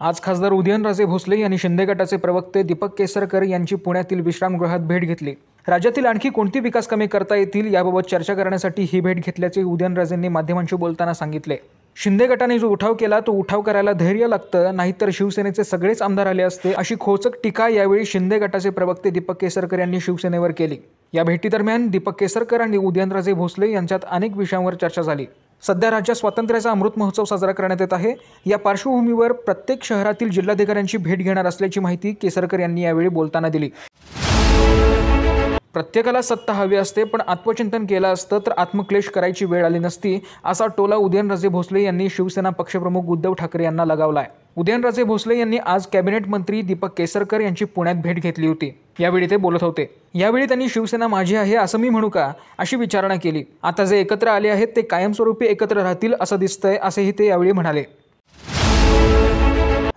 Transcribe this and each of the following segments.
आज खासदार उदयनराजे भोसले यांनी शिंदे गटाचे प्रवक्ते दीपक केसरकर यांची पुण्यातील विश्रामगृहात भेट घेतली राज्यातील आणखी कोणती विकास कमी करता येतील याबाबत चर्चा करण्यासाठी ही भेट घेतल्याचे उदयनराजेंनी माध्यमांशी बोलताना सांगितले शिंदे गटाने जो उठाव केला तो उठाव करायला धैर्य लागतं नाहीतर शिवसेनेचे सगळेच आमदार आले असते अशी खोचक टीका यावेळी शिंदे गटाचे प्रवक्ते दीपक केसरकर यांनी शिवसेनेवर केली या भेटीदरम्यान दीपक केसरकर आणि उदयनराजे भोसले यांच्यात अनेक विषयांवर चर्चा झाली सध्या राज्यात स्वातंत्र्याचा अमृत महोत्सव साजरा करण्यात येत आहे या पार्श्वभूमीवर प्रत्येक शहरातील जिल्हाधिकाऱ्यांची भेट घेणार असल्याची माहिती केसरकर यांनी यावेळी बोलताना दिली प्रत्येकाला सत्ता हवी असते पण आत्मचिंतन केलं असतं तर आत्मक्लेश करायची वेळ आली नसती असा टोला उदयनराजे भोसले यांनी शिवसेना पक्षप्रमुख उद्धव ठाकरे यांना लगावला आहे उदयनराजे भोसले यांनी आज कॅबिनेट मंत्री दीपक केसरकर यांची पुण्यात भेट घेतली होती यावेळी ते बोलत होते यावेळी त्यांनी शिवसेना माझी आहे असं मी म्हणू का अशी विचारणा केली आता जे एकत्र आले आहेत ते कायमस्वरूपी एकत्र राहतील असं दिसतंय असंही ते यावेळी म्हणाले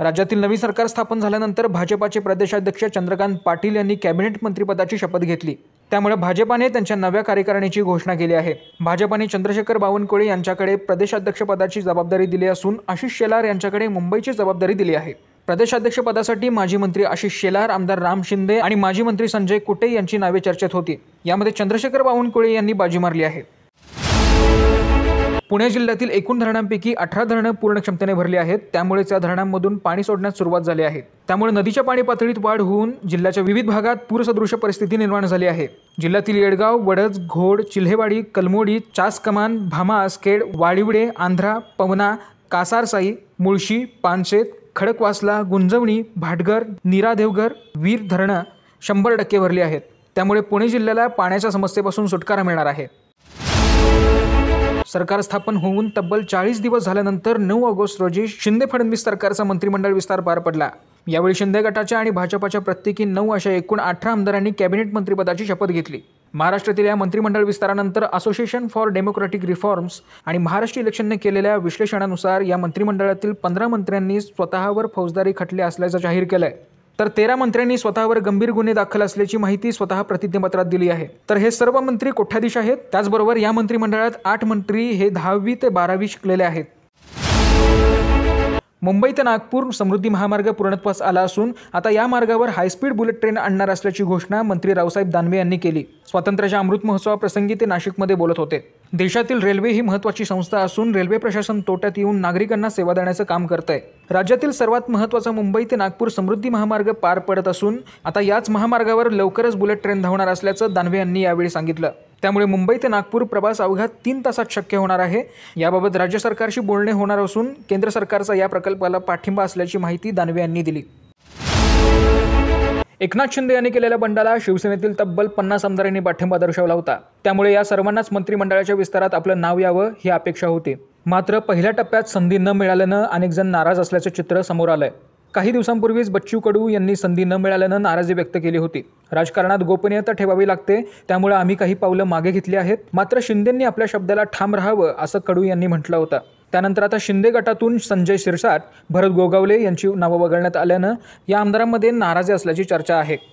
राज्यातील नवी सरकार स्थापन झाल्यानंतर भाजपाचे प्रदेशाध्यक्ष चंद्रकांत पाटील यांनी कॅबिनेट मंत्रीपदाची शपथ घेतली त्यामुळे भाजपाने त्यांच्या नव्या कार्यकारिणीची घोषणा केली आहे भाजपाने चंद्रशेखर बावनकुळे यांच्याकडे प्रदेशाध्यक्षपदाची जबाबदारी दिली असून आशिष शेलार यांच्याकडे मुंबईची जबाबदारी दिली आहे प्रदेशाध्यक्षपदासाठी माजी मंत्री आशिष शेलार आमदार राम शिंदे आणि माजी मंत्री संजय कुटे यांची नावे चर्चेत होती यामध्ये चंद्रशेखर बावनकुळे यांनी बाजी मारली आहे पुणे जिल्ह्यातील एकूण धरणांपैकी अठरा धरणं पूर्ण क्षमतेने भरली आहेत त्यामुळेच या धरणांमधून पाणी सोडण्यास सुरुवात झाली आहे त्यामुळे नदीच्या पाणी पातळीत वाढ होऊन जिल्ह्याच्या विविध भागात पूरसदृश्य परिस्थिती निर्माण झाली आहे जिल्ह्यातील येडगाव वडज घोड चिल्हेवाडी कलमोडी चासकमान भामा आसखेड वाळिवडे आंध्रा पवना कासारसाई मुळशी पानशेत खडकवासला गुंजवणी भाटघर नीरा देवघर वीर धरणं शंभर टक्के भरली आहेत त्यामुळे पुणे जिल्ह्याला पाण्याच्या समस्येपासून सुटकारा मिळणार आहे सरकार स्थापन होऊन तब्बल चाळीस दिवस झाल्यानंतर नऊ ऑगस्ट रोजी शिंदे फडणवीस सरकारचा मंत्रिमंडळ विस्तार पार पडला यावेळी शिंदे गटाच्या आणि भाजपाच्या प्रत्येकी नऊ अशा एकूण अठरा आमदारांनी कॅबिनेट मंत्रिपदाची शपथ घेतली महाराष्ट्रातील या मंत्रिमंडळ विस्तारानंतर असोसिएशन फॉर डेमोक्रॅटिक रिफॉर्म्स आणि महाराष्ट्र इलेक्शनने केलेल्या विश्लेषणानुसार या मंत्रिमंडळातील पंधरा मंत्र्यांनी स्वतःवर फौजदारी खटले असल्याचं जाहीर केलं आहे तर तेरा मंत्र्यांनी स्वतःवर गंभीर गुन्हे दाखल असल्याची माहिती स्वतः प्रतिज्ञापत्रात दिली आहे तर हे सर्व मंत्री कोठ्याधीश आहेत त्याचबरोबर या मंत्रिमंडळात आठ मंत्री हे दहावी ते बारावी शिकलेले आहेत मुंबई ते नागपूर समृद्धी महामार्ग पूर्णत्वास आला असून आता या मार्गावर हायस्पीड बुलेट ट्रेन आणणार असल्याची घोषणा मंत्री रावसाहेब दानवे यांनी केली स्वातंत्र्याच्या अमृत महोत्सवाप्रसंगी ते नाशिकमध्ये बोलत होते देशातील रेल्वे ही महत्वाची संस्था असून रेल्वे प्रशासन तोट्यात येऊन नागरिकांना सेवा देण्याचं काम करत आहे राज्यातील सर्वात महत्त्वाचा मुंबई ते नागपूर समृद्धी महामार्ग पार पडत असून आता याच महामार्गावर लवकरच बुलेट ट्रेन धावणार असल्याचं दानवे यांनी यावेळी सांगितलं त्यामुळे मुंबई ते नागपूर प्रवास अवघ्या तीन तासात शक्य होणार आहे याबाबत राज्य सरकारशी बोलणे होणार असून केंद्र सरकारचा या प्रकल्पाला पाठिंबा असल्याची माहिती दानवे यांनी दिली एकनाथ शिंदे यांनी केलेल्या बंडाला शिवसेनेतील तब्बल पन्नास आमदारांनी पाठिंबा दर्शवला होता त्यामुळे या सर्वांनाच मंत्रिमंडळाच्या विस्तारात आपलं नाव यावं ही अपेक्षा होती मात्र पहिल्या टप्प्यात संधी न मिळाल्यानं अनेकजण नाराज असल्याचं चित्र समोर आलं आहे काही दिवसांपूर्वीच बच्चू कडू यांनी संधी न मिळाल्यानं नाराजी व्यक्त केली होती राजकारणात गोपनीयता ठेवावी लागते त्यामुळे आम्ही काही पावलं मागे घेतली आहेत मात्र शिंदेंनी आपल्या शब्दाला ठाम राहावं असं कडू यांनी म्हटलं होतं त्यानंतर आता शिंदे गटातून संजय शिरसाट भरत गोगावले यांची नावं वगळण्यात आल्यानं या आमदारांमध्ये नाराजी असल्याची चर्चा आहे